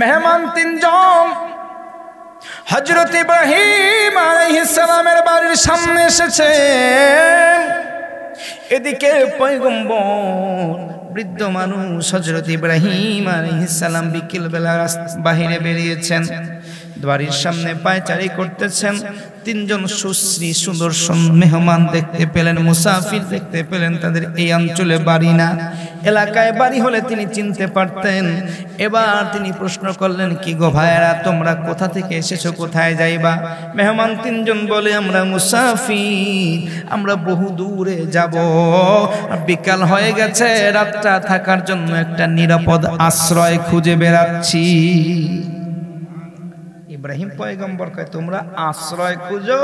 মেহমান তিনজন হজরত ইব্রাহিম আলাইহিসালামের বাড়ির সামনে এসেছে এদিকে পৈগম্বর বৃদ্ধ মানুষ হজরত ইব্রাহিম বিকেল বেলা বাহিরে বেরিয়েছেন বাড়ির সামনে পায়চারি করতেছেন তিনজন সুশ্রী সুদর্শন মেহমান দেখতে পেলেন মুসাফির দেখতে পেলেন তাদের এই অঞ্চলে বাড়ি না এলাকায় বাড়ি হলে তিনি চিনতে পারতেন এবার তিনি প্রশ্ন করলেন কি গো ভাইয়েরা তোমরা কোথা থেকে এসেছো কোথায় যাইবা মেহমান তিনজন বলে আমরা মুসাফির আমরা বহু দূরে যাব বিকাল হয়ে গেছে রাতটা থাকার জন্য একটা নিরাপদ আশ্রয় খুঁজে বেড়াচ্ছি ইব্রাহিম পয়গম্বর কয় তোমরা আশ্রয় খুঁজো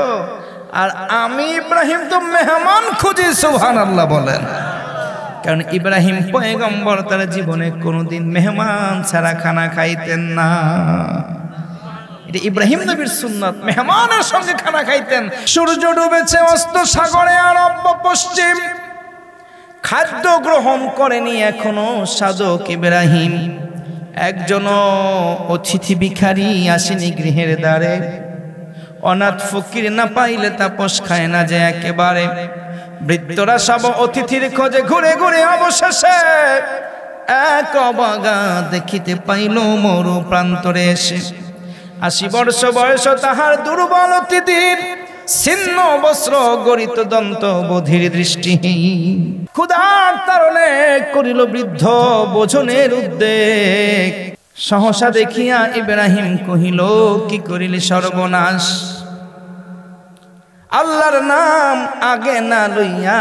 আর আমি ইব্রাহিম তো মেহমান খুঁজি সুহান আল্লাহ বলেন কারণ ইব্রাহিম পয়গম্বর তার জীবনে কোনোদিন মেহমান ছাড়া খানা খাইতেন না এটা ইব্রাহিম নবীর সুন্নাত মেহমানের সঙ্গে খানা খাইতেন সূর্য ডুবেছে অস্ত সাগরে আরব্য পশ্চিম খাদ্য গ্রহণ করেনি এখনো সাজক ইব্রাহিম একজন অতিথি ভিখারি আসেনি গৃহের দ্বারে অনাথ ফকির না পাইলে তাপস খায় না যে একেবারে বৃত্তরা সব অতিথির খোঁজে ঘুরে ঘুরে অবশেষে এক অবাগা দেখিতে পাইল মরু প্রান্তরে এসে আশি বর্ষ বয়স তাহার দুর্বল অতিথির ছিন্ন বস্ত্র গরিত দন্ত বধির দৃষ্টি ক্ষুধার তারণে করিল বৃদ্ধ বোঝনের উদ্বেগ সহসা দেখিয়া ইব্রাহিম কহিল কি করিলি সর্বনাশ আল্লাহর নাম আগে না লইয়া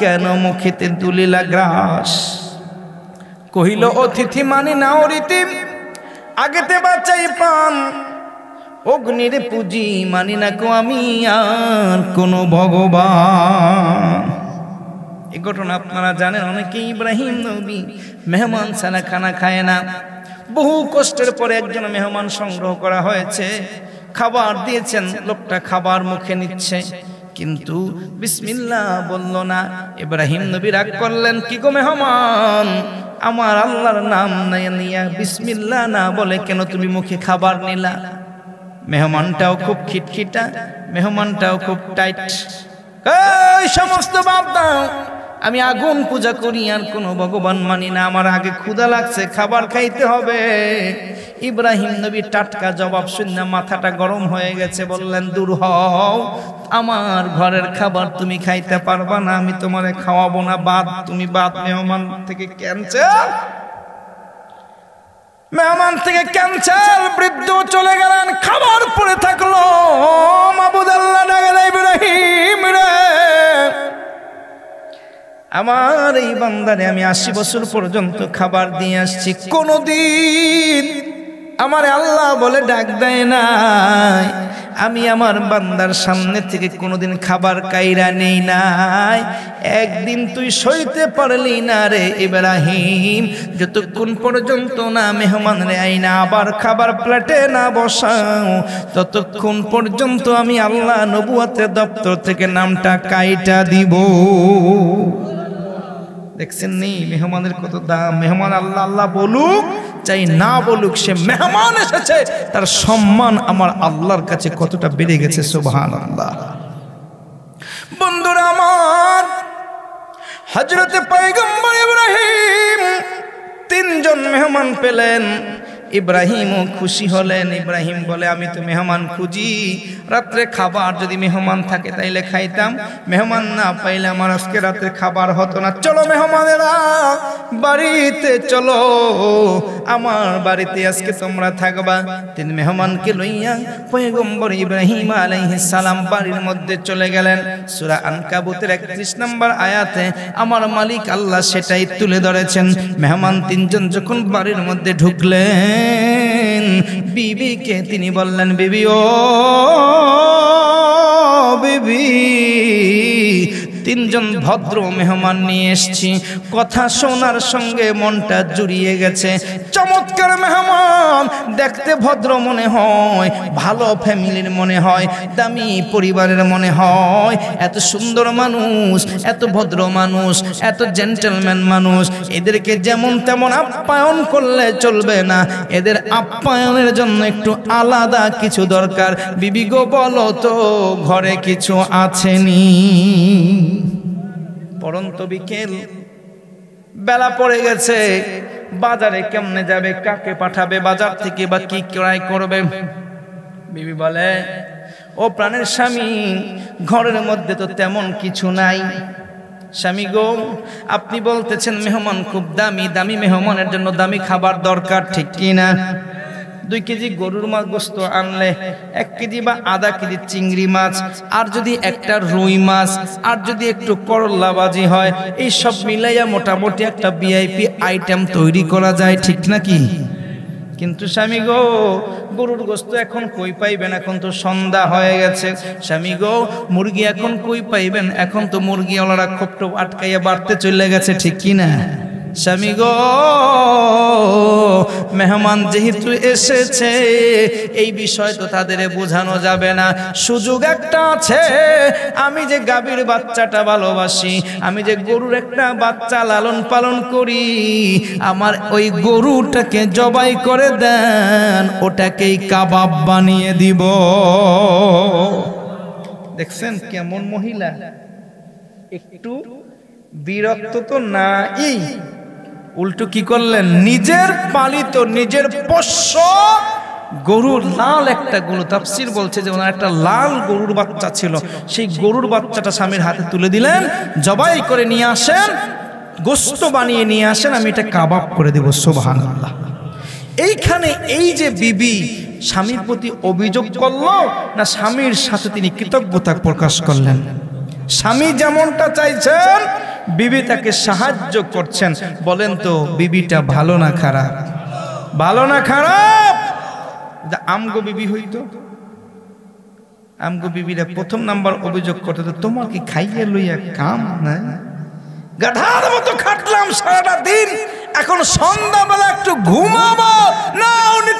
কেন মুখিতে দুলিলা গ্রাস কহিল অতিথি মানি না রীতি আগেতে বাচ্চাই পান অগ্নির পুঁজি মানি না কো আমি আর কোনো ভগবান এ ঘটনা আপনারা জানেন অনেকে ইব্রাহিম নবী মেহমান ছাড়া খানা খায় না বহু কষ্টের পরে একজন মেহমান সংগ্রহ করা হয়েছে খাবার দিয়েছেন লোকটা খাবার মুখে নিচ্ছে কিন্তু বিসমিল্লা বলল না ইব্রাহিম নবী রাগ করলেন কি গো মেহমান আমার আল্লাহর নাম নিয়া বিসমিল্লা না বলে কেন তুমি মুখে খাবার নিলা মেহমানটাও খুব খিটখিটা মেহমানটাও খুব টাইট সমস্ত বাপ আমি আগুন পূজা করি আর কোনো ভগবান মানি না আমার আগে ক্ষুধা লাগছে খাবার খাইতে হবে ইব্রাহিম নবী টাটকা জবাব শুনলে মাথাটা গরম হয়ে গেছে বললেন দূর হও আমার ঘরের খাবার তুমি খাইতে পারবা না আমি তোমারে খাওয়াবো না বাদ তুমি বাদ মেহমান থেকে ক্যান্সেল মেহমান থেকে ক্যান্সার বৃদ্ধ চলে গেলেন খাবার পড়ে থাকলো আমার এই বান্দারে আমি আশি বছর পর্যন্ত খাবার দিয়ে আসছি দিন আমার আল্লাহ বলে ডাক দেয় নাই আমি আমার বান্দার সামনে থেকে কোনোদিন খাবার কাইরা নেই নাই একদিন তুই সইতে পারলি না রে ইব্রাহিম যতক্ষণ পর্যন্ত না মেহমান রে আইনা আবার খাবার প্লেটে না বসাও ততক্ষণ পর্যন্ত আমি আল্লাহ নবুয়াতের দপ্তর থেকে নামটা কাইটা দিব দেখছেন নি মেহমানের কত দাম মেহমান আল্লাহ আল্লাহ বলুক চাই না বলুক সে মেহমান এসেছে তার সম্মান আমার আল্লাহর কাছে কতটা বেড়ে গেছে সোভান আল্লাহ বন্ধুরা আমার হজরতে পাইগম্বর ইব্রাহিম তিনজন মেহমান পেলেন ইব্রাহিমও খুশি হলেন ইব্রাহিম বলে আমি তো মেহমান খুঁজি রাত্রে খাবার যদি মেহমান থাকে তাইলে খাইতাম মেহমান না পাইলে আমার আজকে রাত্রে খাবার হতো না চলো মেহমানেরা বাড়িতে চলো আমার বাড়িতে আজকে তোমরা থাকবা তিনি মেহমানকে লইয়া পয়গম্বর ইব্রাহিম আলাইহিস সালাম বাড়ির মধ্যে চলে গেলেন সূরা আনকাবুতের একত্রিশ নম্বর আয়াতে আমার মালিক আল্লাহ সেটাই তুলে ধরেছেন মেহমান তিনজন যখন বাড়ির মধ্যে ঢুকলেন গেলেন বিবিকে তিনি বললেন বিবি ও বিবি তিনজন ভদ্র মেহমান নিয়ে এসছি কথা শোনার সঙ্গে মনটা জুড়িয়ে গেছে চমৎকার মেহমান দেখতে ভদ্র মনে হয় ভালো ফ্যামিলির মনে হয় দামি পরিবারের মনে হয় এত সুন্দর মানুষ এত ভদ্র মানুষ এত জেন্টেলম্যান মানুষ এদেরকে যেমন তেমন আপ্যায়ন করলে চলবে না এদের আপ্যায়নের জন্য একটু আলাদা কিছু দরকার বিবি গো বলো তো ঘরে কিছু আছেনি পরন্ত বিকেল বেলা পড়ে গেছে বাজারে কেমনে যাবে কাকে পাঠাবে বাজার থেকে বা কি ক্রয় করবে বিবি বলে ও প্রাণের স্বামী ঘরের মধ্যে তো তেমন কিছু নাই স্বামী গো আপনি বলতেছেন মেহমান খুব দামি দামি মেহমানের জন্য দামি খাবার দরকার ঠিক কিনা না দুই কেজি গরুর মাছ গোস্ত আনলে এক কেজি বা আধা কেজি চিংড়ি মাছ আর যদি একটা রুই মাছ আর যদি একটু করল্লাবাজি হয় এই সব মিলাইয়া মোটামুটি একটা ভিআইপি আইটেম তৈরি করা যায় ঠিক নাকি কিন্তু স্বামী গো গরুর গোস্ত এখন কই পাইবেন এখন তো সন্ধ্যা হয়ে গেছে স্বামী গো মুরগি এখন কই পাইবেন এখন তো মুরগিওয়ালারা খোপটো আটকাইয়া বাড়তে চলে গেছে ঠিক কিনা স্বামী গো মেহমান যেহেতু এসেছে এই বিষয় তো তাদের বোঝানো যাবে না সুযোগ একটা আছে আমি যে গাভীর বাচ্চাটা ভালোবাসি আমি যে গরুর একটা বাচ্চা লালন পালন করি আমার ওই গরুটাকে জবাই করে দেন ওটাকেই কাবাব বানিয়ে দিব দেখছেন কেমন মহিলা একটু বিরক্ত তো নাই উল্টো কি করলেন নিজের পালিত নিজের পোষ্য গরুর লাল একটা গরু তাফসির বলছে যে ওনার একটা লাল গরুর বাচ্চা ছিল সেই গরুর বাচ্চাটা স্বামীর হাতে তুলে দিলেন জবাই করে নিয়ে আসেন গোস্ত বানিয়ে নিয়ে আসেন আমি এটা কাবাব করে দেব সোবাহান আল্লাহ এইখানে এই যে বিবি স্বামীর প্রতি অভিযোগ করল না স্বামীর সাথে তিনি কৃতজ্ঞতা প্রকাশ করলেন স্বামী যেমনটা চাইছেন বিবি তাকে সাহায্য করছেন বলেন তো বিবিটা ভালো না খারাপ ভালো না খারাপ আমগো বিবি হইতো আমগো বিবিরা প্রথম নাম্বার অভিযোগ করতে তো তোমার কি খাইয়া লইয়া কাম নাই গাধার মতো খাটলাম সারাটা দিন এখন সন্ধ্যাবেলা একটু ঘুমাবো না উনি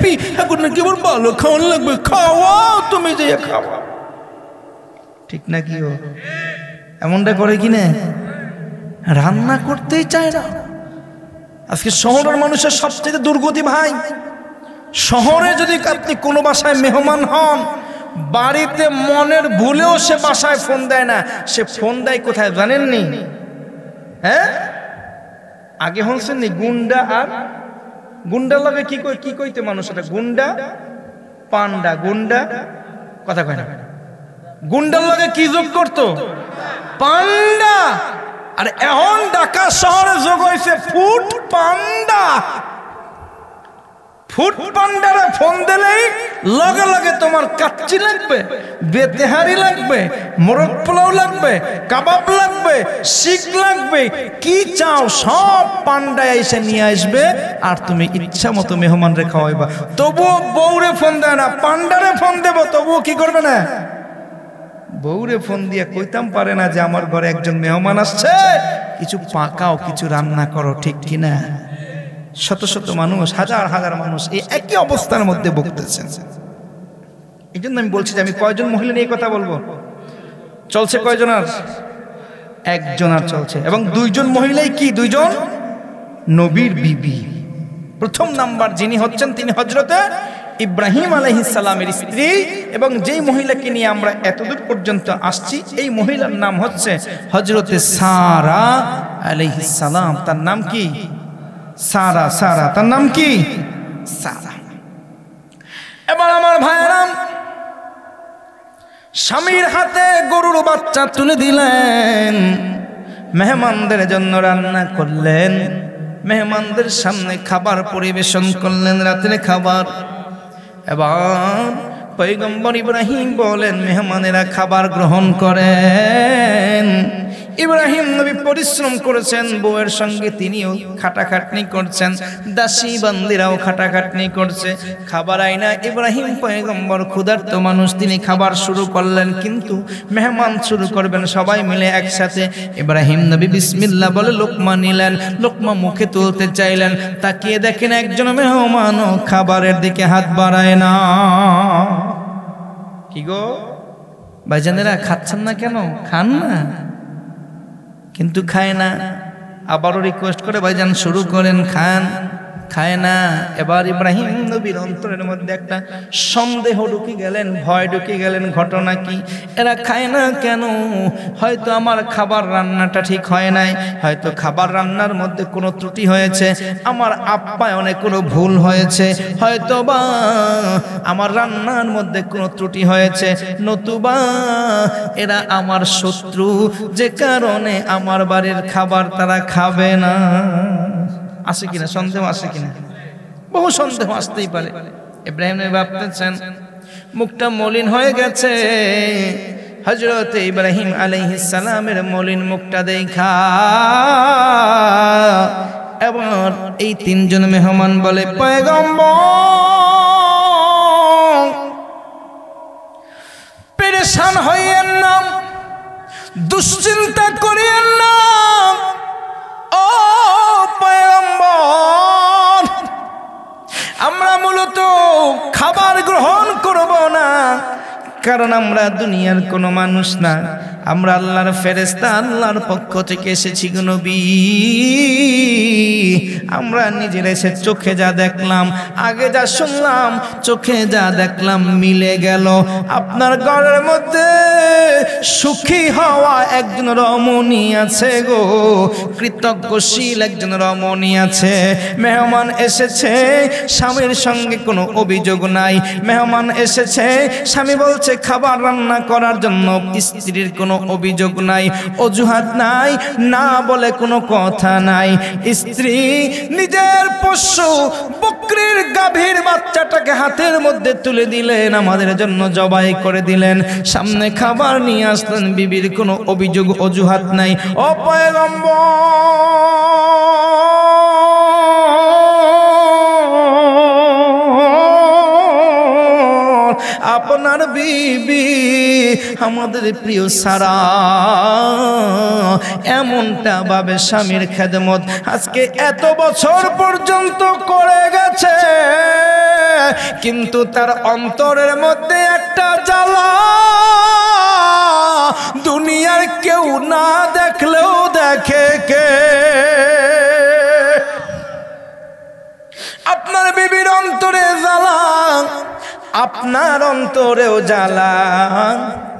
ভিআইপি এখন নাকি ভালো খাওয়ান লাগবে খাওয়া তুমি যে খাওয়া ঠিক না কি এমনটা করে কি না রান্না করতেই চায় না আজকে শহরের মানুষের সবচেয়ে দুর্গতি ভাই শহরে যদি আপনি কোনো বাসায় মেহমান হন বাড়িতে মনের ভুলেও সে বাসায় ফোন দেয় না সে ফোন দেয় কোথায় জানেননি হ্যাঁ আগে হনছেন নি গুন্ডা আর গুন্ডা লাগে কি কই কি কইতে মানুষ এটা গুন্ডা পান্ডা গুন্ডা কথা কয় না গুন্ডা লাগে কি যোগ করতো পান্ডা আর এখন ঢাকা শহরে যোগ হয়েছে ফুট পান্ডা ফুড পান্ডারে ফোন দিলেই লগে লগে তোমার কাচ্চি লাগবে বেতেহারি লাগবে মোরগ পোলাও লাগবে কাবাব লাগবে শিখ লাগবে কি চাও সব পান্ডায় এসে নিয়ে আসবে আর তুমি ইচ্ছা মতো মেহমানরে খাওয়াইবা তবুও বৌরে ফোন দেয় না পান্ডারে ফোন দেব তবুও কি করবে না বৌরে ফোন দিয়ে কইতাম পারে না যে আমার ঘরে একজন মেহমান আসছে কিছু পাকাও কিছু রান্না করো ঠিক কিনা শত শত মানুষ হাজার হাজার মানুষ এই একই অবস্থার মধ্যে ভুগতেছেন এই জন্য আমি বলছি যে আমি কয়জন মহিলা নিয়ে কথা বলবো চলছে কয়জন আর একজন আর চলছে এবং দুইজন মহিলাই কি দুইজন নবীর বিবি প্রথম নাম্বার যিনি হচ্ছেন তিনি হজরতে ইব্রাহিম সালামের স্ত্রী এবং যেই মহিলাকে নিয়ে আমরা এতদূর পর্যন্ত আসছি এই মহিলার নাম হচ্ছে হজরতে সারা সালাম তার নাম কি সারা সারা তার নাম কি সারা এবার আমার ভাইয়ারাম স্বামীর হাতে গরুর বাচ্চা তুলে দিলেন মেহমানদের জন্য রান্না করলেন মেহমানদের সামনে খাবার পরিবেশন করলেন রাত্রে খাবার এবার পৈগম্বর ইব্রাহিম বলেন মেহমানেরা খাবার গ্রহণ করেন ইব্রাহিম নবী পরিশ্রম করেছেন বউয়ের সঙ্গে তিনিও খাটাখাটনি করছেন দাসী বান্দিরাও খাটাখাটনি করছে খাবার আইনা ইব্রাহিম পয়গম্বর ক্ষুধার্ত মানুষ তিনি খাবার শুরু করলেন কিন্তু মেহমান শুরু করবেন সবাই মিলে একসাথে ইব্রাহিম নবী বিসমিল্লা বলে লোকমা নিলেন লোকমা মুখে তুলতে চাইলেন তাকিয়ে দেখেন একজন মেহমানও খাবারের দিকে হাত বাড়ায় না কি গো ভাইজানেরা খাচ্ছেন না কেন খান না কিন্তু খায় না আবারও রিকোয়েস্ট করে ভাইজান শুরু করেন খান খায় না এবার ইব্রাহিম নবীর অন্তরের মধ্যে একটা সন্দেহ ঢুকে গেলেন ভয় ঢুকে গেলেন ঘটনা কি এরা খায় না কেন হয়তো আমার খাবার রান্নাটা ঠিক হয় নাই হয়তো খাবার রান্নার মধ্যে কোনো ত্রুটি হয়েছে আমার আপ্যায়নে কোনো ভুল হয়েছে হয়তো বা আমার রান্নার মধ্যে কোনো ত্রুটি হয়েছে নতুবা এরা আমার শত্রু যে কারণে আমার বাড়ির খাবার তারা খাবে না আছে কিনা সন্দেহ আছে কিনা বহু সন্দেহ আসতেই পারে ইব্রাহিম নবী ভাবতেছেন মুখটা মলিন হয়ে গেছে হজরত ইব্রাহিম সালামের মলিন মুখটা দেখা এবং এই তিনজন মেহমান বলে পয়গম্বর পেরেশান হইয়েন নাম দুশ্চিন্তা করিয়েন নাম ও আমরা মূলত খাবার গ্রহণ করব না কারণ আমরা দুনিয়ার কোনো মানুষ না আমরা আল্লাহর ফেরেস্তা আল্লাহর পক্ষ থেকে এসেছি নবী আমরা নিজের এসে চোখে যা দেখলাম আগে যা শুনলাম চোখে যা দেখলাম মিলে গেল আপনার ঘরের মধ্যে সুখী হওয়া একজন রমণী আছে গো কৃতজ্ঞশীল একজন রমণী আছে মেহমান এসেছে স্বামীর সঙ্গে কোনো অভিযোগ নাই মেহমান এসেছে স্বামী বলছে বসে খাবার রান্না করার জন্য স্ত্রীর কোনো অভিযোগ নাই অজুহাত নাই না বলে কোনো কথা নাই স্ত্রী নিজের পশু বকরির গাভীর বাচ্চাটাকে হাতের মধ্যে তুলে দিলেন আমাদের জন্য জবাই করে দিলেন সামনে খাবার নিয়ে আসলেন বিবির কোনো অভিযোগ অজুহাত নাই অপয়গম্বর আপনার বিবি আমাদের প্রিয় সারা এমনটা ভাবে স্বামীর খেদমত আজকে এত বছর পর্যন্ত করে গেছে কিন্তু তার অন্তরের মধ্যে একটা জ্বালা দুনিয়ার কেউ না দেখলেও দেখে কে আপনার বিবির অন্তরে জ্বালা আপনার অন্তরেও জ্বালা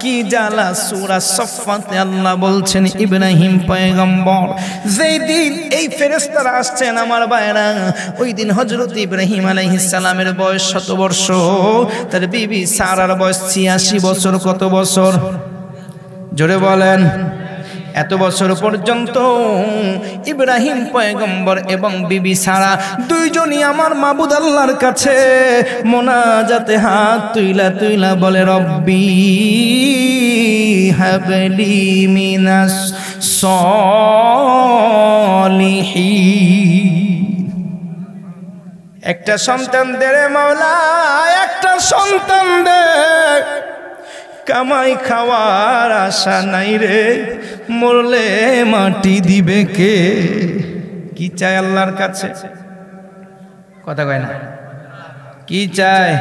কি জ্বালা সুরা সফাতে আল্লাহ বলছেন ইব্রাহিম পয়গম্বর যেই দিন এই ফেরেস্তারা আসছেন আমার বায়রা ওই দিন হজরত ইব্রাহিম সালামের বয়স শত বর্ষ তার বিবি সারার বয়স ছিয়াশি বছর কত বছর জোরে বলেন এত বছর পর্যন্ত ইব্রাহিম পয়গম্বর এবং বিবি সারা দুইজনই আমার মাবুদ আল্লাহর কাছে যাতে হাত তুইলা তুইলা বলে রব্বি হাবলি মিনাস সলিহি একটা সন্তান দে রে মাওলা একটা সন্তান দে কামাই খাওয়ার আশা নাই রে মরলে মাটি দিবে কে কি চায় আল্লাহর কাছে কথা কয় না কি চায়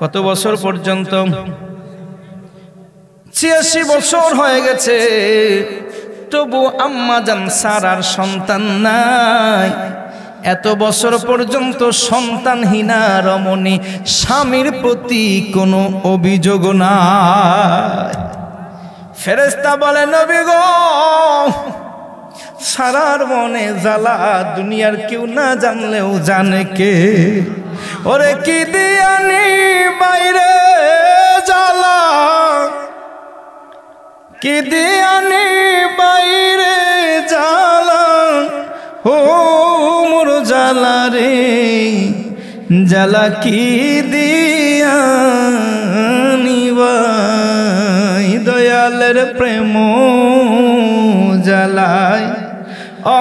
কত বছর পর্যন্ত ছিয়াশি বছর হয়ে গেছে তবু আম্মা যান সারার সন্তান নাই এত বছর পর্যন্ত সন্তানহীনা রমণী স্বামীর প্রতি কোনো অভিযোগ নাই ফেরেস্তা বলে নবী গো সারার মনে জ্বালা দুনিয়ার কেউ না জানলেও জানে কে ওরে কি দিয়ানি বাইরে জ্বালা কি দিয়ানি বাইরে জ্বালা ও মোর জ্বালা রে জ্বালা কি দিয়া নিবাই দয়ালের প্রেম জ্বালায়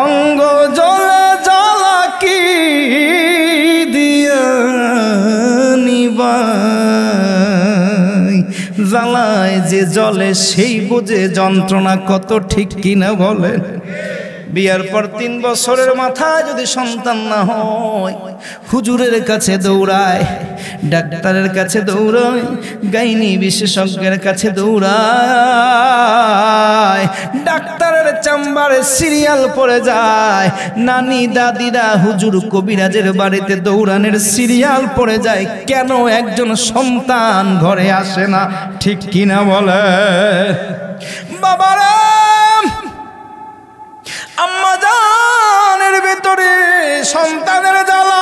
অঙ্গ জ্বলা জ্বালা কি দিয়া নিবাই জ্বালায় যে জলে সেই বুঝে যন্ত্রণা কত ঠিক কিনা বলেন বিয়ার পর তিন বছরের মাথায় যদি সন্তান না হয় হুজুরের কাছে দৌড়ায় ডাক্তারের কাছে দৌড়ায় গাইনি বিশেষজ্ঞের কাছে দৌড়ায় ডাক্তারের চাম্বারে সিরিয়াল পড়ে যায় নানি দাদিরা হুজুর কবিরাজের বাড়িতে দৌড়ানের সিরিয়াল পড়ে যায় কেন একজন সন্তান ঘরে আসে না ঠিক কিনা বলে বাবারা সন্তানের জ্বালা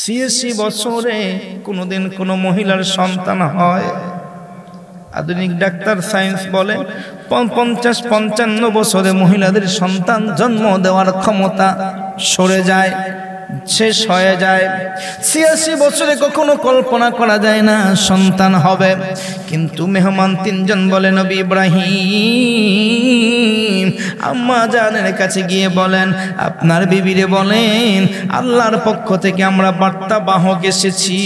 সিএসি বছরে কোনোদিন কোনো মহিলার সন্তান হয় আধুনিক ডাক্তার সায়েন্স বলে পঞ্চাশ পঞ্চান্ন বছরে মহিলাদের সন্তান জন্ম দেওয়ার ক্ষমতা সরে যায় শেষ হয়ে যায় ছিয়াশি বছরে কখনো কল্পনা করা যায় না সন্তান হবে কিন্তু মেহমান তিনজন বলে নবী ইব্রাহিম আম্মা জানের কাছে গিয়ে বলেন আপনার বিবিরে বলেন আল্লাহর পক্ষ থেকে আমরা বার্তা বাহক এসেছি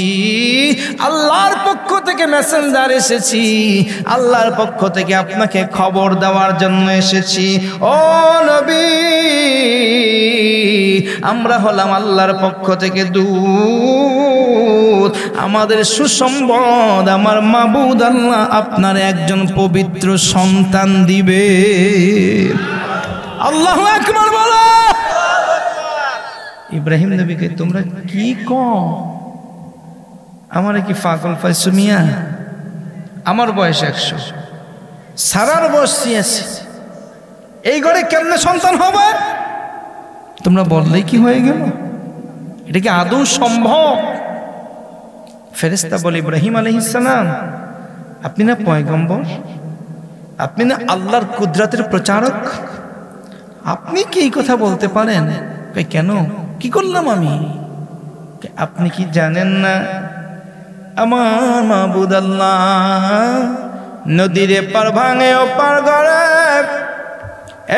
আল্লাহর পক্ষ থেকে মেসেঞ্জার এসেছি আল্লাহর পক্ষ থেকে আপনাকে খবর দেওয়ার জন্য এসেছি ও নবী আমরা হলাম আল্লাহ আল্লাহর পক্ষ থেকে দূত আমাদের সুসম্বদ আমার মাবুদ আল্লাহ আপনার একজন পবিত্র সন্তান দিবে আল্লাহ একবার বলো ইব্রাহিম নবীকে তোমরা কি ক আমার কি ফাকল ফাইসুমিয়া আমার বয়স একশো সারার বয়স এই ঘরে কেমনে সন্তান হবে তোমরা বললেই কি হয়ে গেল এটা কি আদৌ সম্ভব ফেরেস্তা বলে ইব্রাহিম আলহিসাম আপনি না পয়গম্বর আপনি না আল্লাহর কুদরাতের প্রচারক আপনি কি এই কথা বলতে পারেন কেন কি করলাম আমি আপনি কি জানেন না আমার মাহবুদ আল্লাহ নদীর পার ভাঙে ও পার গড়ে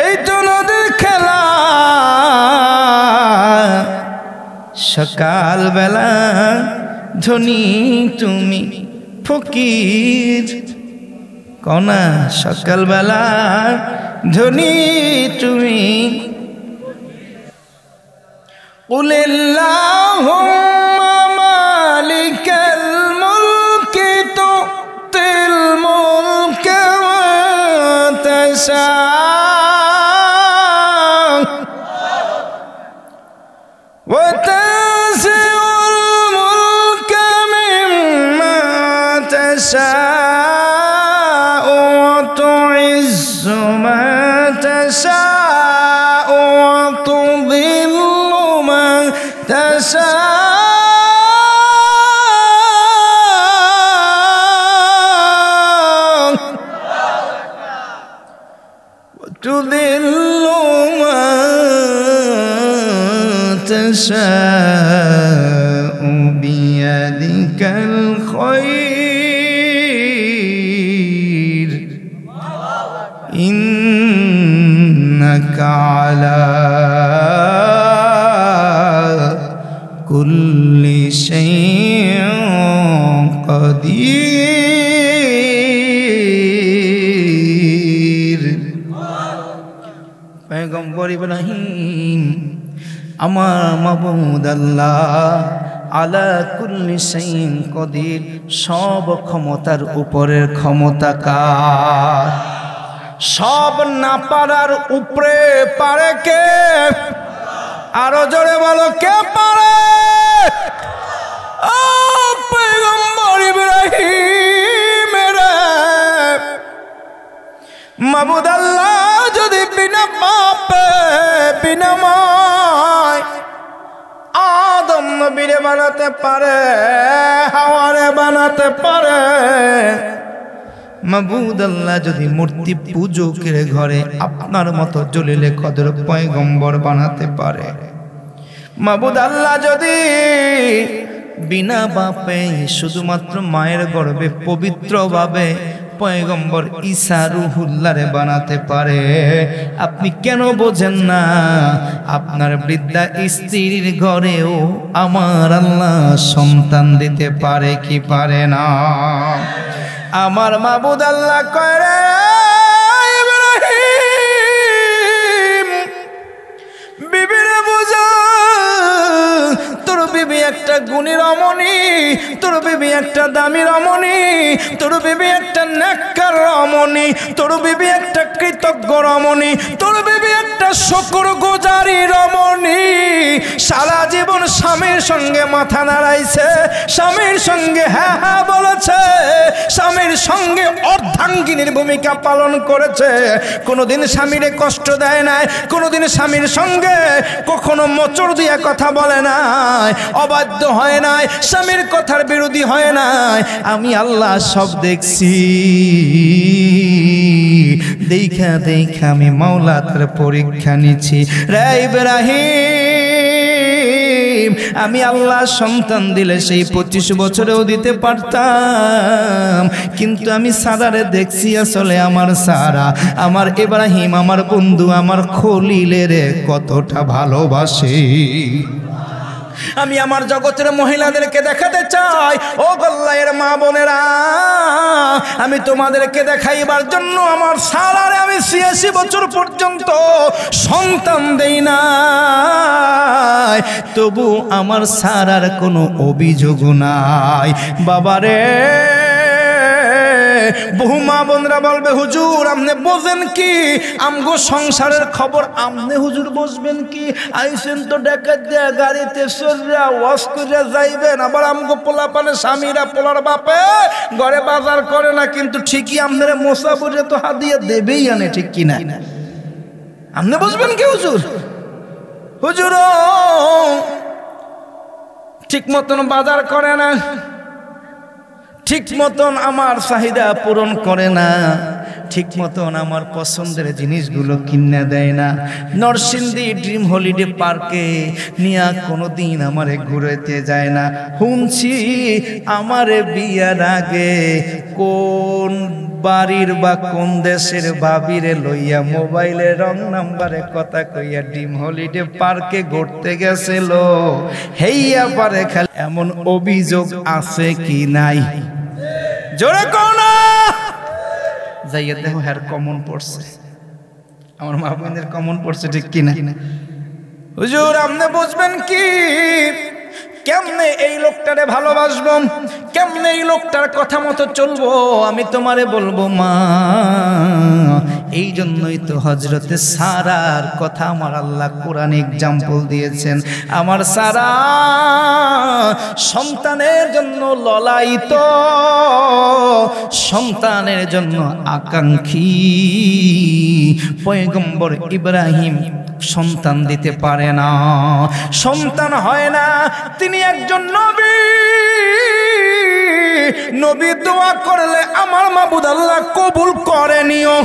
এই তো নদীর খেলা সকালবেলা ধনী তুমি ফকির কনা সকালবেলা ধনী তুমি উলিল্লাহ تشاء من من تشاء আমার মাবুদ আল্লাহ আলা কুল্লি সাইন কদির সব ক্ষমতার উপরের ক্ষমতা কার সব না পারার উপরে পারে কে আরো জোরে বলো কে পারে ইব্রাহিম যদি বিনা বাপে বিনা মায় আদম নবীরে বানাতে পারে হাওয়ারে বানাতে পারে মাবুদ আল্লাহ যদি মূর্তি পুজো কেড়ে ঘরে আপনার মতো জলিলে কদর পয়গম্বর বানাতে পারে মাবুদ আল্লাহ যদি বিনা বাপে শুধুমাত্র মায়ের গর্বে পবিত্রভাবে পয়গম্বর ঈসা রুহুল্লারে বানাতে পারে আপনি কেন বোঝেন না আপনার বৃদ্ধা স্ত্রীর ঘরেও আমার আল্লাহ সন্তান দিতে পারে কি পারে না আমার মাবুদ আল্লাহ করে একটা গুণী রমণী তোর বিবি একটা দামি রমণী তোর বিবি একটা ন্যাক্কার রমণী তোর বিবি একটা কৃতজ্ঞ রমণী তোর বিবি একটা শকর গুজারি রমণী সারা জীবন স্বামীর সঙ্গে মাথা নাড়াইছে স্বামীর সঙ্গে হ্যাঁ হ্যাঁ বলেছে স্বামীর সঙ্গে অর্ধাঙ্গিনীর ভূমিকা পালন করেছে কোনোদিন স্বামীর কষ্ট দেয় নাই কোনোদিন স্বামীর সঙ্গে কখনো মোচড় দিয়ে কথা বলে নাই অবাই বাধ্য হয় নাই স্বামীর কথার বিরোধী হয় নাই আমি আল্লাহ সব দেখছি দেখা দেখা আমি মাওলাতার পরীক্ষা নিচ্ছি রে ইব্রাহিম আমি আল্লাহ সন্তান দিলে সেই পঁচিশ বছরেও দিতে পারতাম কিন্তু আমি সারারে দেখছি আসলে আমার সারা আমার ইব্রাহিম আমার বন্ধু আমার খলিলের কতটা ভালোবাসে আমি আমার জগতের মহিলাদেরকে দেখাতে চাই ও গল্লাইয়ের মা বোনেরা আমি তোমাদেরকে দেখাইবার জন্য আমার সারারে আমি ছিয়াশি বছর পর্যন্ত সন্তান দেই না তবু আমার সারার কোনো অভিযোগ নাই বাবারে বহু মা বোনরা বলবে হুজুর আপনি বোঝেন কি আমগো সংসারের খবর আপনি হুজুর বসবেন কি আইসেন তো ডেকাত দিয়ে গাড়িতে সরিয়া ওয়াশ করিয়া যাইবেন আবার আমগো পোলা পানে স্বামীরা পোলার বাপে ঘরে বাজার করে না কিন্তু ঠিকই আপনার মোসা বুঝে তো দিয়ে দেবেই আনে ঠিক কিনা আপনি বসবেন কি হুজুর হুজুর ঠিক মতন বাজার করে না ঠিক মতন আমার চাহিদা পূরণ করে না ঠিক মতন আমার পছন্দের জিনিসগুলো কিনে দেয় না নরসিংদি ড্রিম হলিডে পার্কে নিয়া কোনো দিন আমারে ঘুরেতে যায় না শুনছি আমারে বিয়ার আগে কোন বাড়ির বা কোন দেশের বাবিরে লইয়া মোবাইলে রং নাম্বারে কথা কইয়া ডিম হলিডে পার্কে ঘুরতে গেছিল হেইয়া পারে খালি এমন অভিযোগ আছে কি নাই জোরে না যাইয়া দেখো হ্যার কমন পড়ছে আমার মা বোনদের কমন পড়ছে ঠিক কিনা হুজুর আপনি বুঝবেন কি কেমনে এই লোকটারে ভালোবাসবো কেমনে এই লোকটার কথা মতো চলবো আমি তোমারে বলবো মা এই জন্যই তো হজরতে সারার কথা আমার আল্লাহ কোরআন এক্সাম্পল দিয়েছেন আমার সারা সন্তানের জন্য ললাইত সন্তানের জন্য আকাঙ্ক্ষী পয়গম্বর ইব্রাহিম সন্তান দিতে পারে না সন্তান হয় না তিনি একজন নবী নবী দোয়া করলে আমার মাবুদ আল্লাহ কবুল করেনিও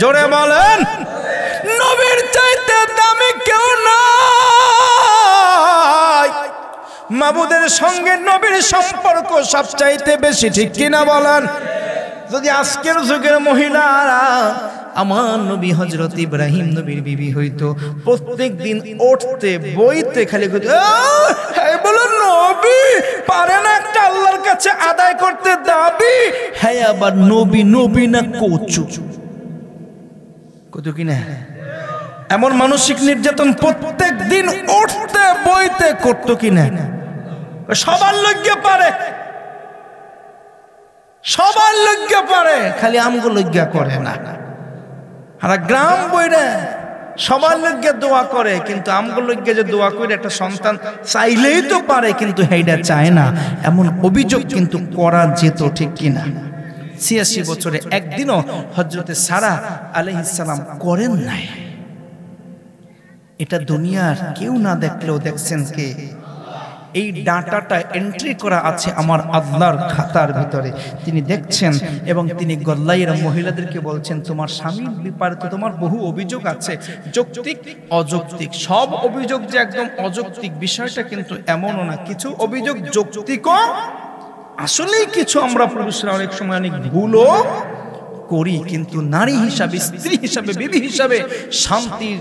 জোরে বলেন নবীর চাইতে দামি কেউ না মাবুদের সঙ্গে নবীর সম্পর্ক সবচাইতে বেশি ঠিক কিনা বলেন যদি আজকের যুগের মহিলারা আমার নবী হজরত ইব্রাহিম নবীর বিবি হইতো প্রত্যেক দিন উঠতে বইতে খালি বলো নবী পারে না একটা আল্লাহর কাছে আদায় করতে দাবি হ্যাঁ আবার নবী নবী না কচু কত কিনা এমন মানসিক নির্যাতন প্রত্যেক দিন উঠতে বইতে করতো কিনা সবার লজ্ঞে পারে সবার লজ্ঞা পারে খালি আমগো লজ্ঞা করে না আর গ্রাম বইরে সবার লজ্ঞা দোয়া করে কিন্তু আমগো লজ্ঞা যে দোয়া করে একটা সন্তান চাইলেই তো পারে কিন্তু হেইডা চায় না এমন অভিযোগ কিন্তু করা যেত ঠিক কিনা ছিয়াশি বছরে একদিনও হজরতে সারা ইসালাম করেন নাই এটা দুনিয়ার কেউ না দেখলেও দেখছেন কে এই ডাটাটা এন্ট্রি করা আছে আমার আল্লাহর খাতার ভিতরে তিনি দেখছেন এবং তিনি গল্লাইয়ের মহিলাদেরকে বলছেন তোমার স্বামীর ব্যাপারে তো তোমার বহু অভিযোগ আছে যৌক্তিক অযৌক্তিক সব অভিযোগ যে একদম অযৌক্তিক বিষয়টা কিন্তু এমনও না কিছু অভিযোগ যৌক্তিক আসলেই কিছু আমরা পুরুষরা অনেক সময় অনেক ভুলও করি কিন্তু নারী হিসাবে স্ত্রী হিসাবে বিবি হিসাবে শান্তির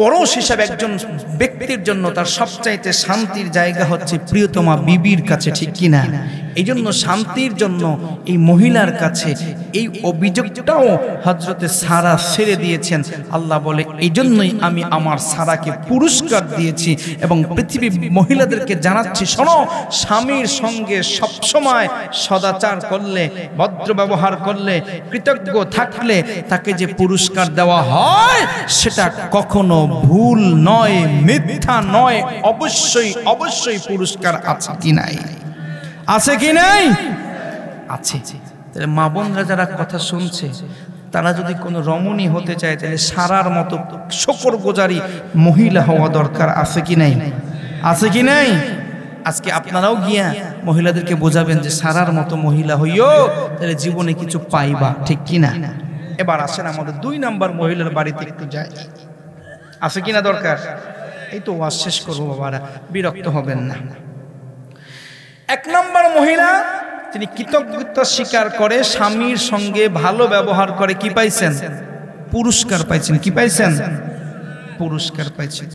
পরশ হিসাবে একজন ব্যক্তির জন্য তার সবচাইতে শান্তির জায়গা হচ্ছে প্রিয়তমা বিবির কাছে ঠিক কিনা এই জন্য শান্তির জন্য এই মহিলার কাছে এই অভিযোগটাও হজরতে সারা ছেড়ে দিয়েছেন আল্লাহ বলে এই জন্যই আমি আমার সারাকে পুরস্কার দিয়েছি এবং পৃথিবী মহিলাদেরকে জানাচ্ছি শোনো স্বামীর সঙ্গে সবসময় সদাচার করলে ভদ্র ব্যবহার করলে কৃতজ্ঞ থাকলে তাকে যে পুরস্কার দেওয়া হয় সেটা কখনো ভুল নয় মিথ্যা নয় অবশ্যই অবশ্যই পুরস্কার আছে কি নাই আছে কি নাই আছে তাহলে মা বোনরা যারা কথা শুনছে তারা যদি কোনো রমণী হতে চায় তাহলে সারার মতো শকর গোজারি মহিলা হওয়া দরকার আছে কি নাই আছে কি নাই আজকে আপনারাও গিয়া মহিলাদেরকে বোঝাবেন যে সারার মতো মহিলা হইও তাহলে জীবনে কিছু পাইবা ঠিক কি না এবার আসেন আমাদের দুই নাম্বার মহিলার বাড়িতে একটু যায় আছে কিনা দরকার এই তো ওয়াজ শেষ করবো বাবারা বিরক্ত হবেন না এক নম্বর মহিলা তিনি কৃতজ্ঞতা স্বীকার করে স্বামীর সঙ্গে ভালো ব্যবহার করে কি পাইছেন পুরস্কার পাইছেন কি পাইছেন পুরস্কার পাইছেন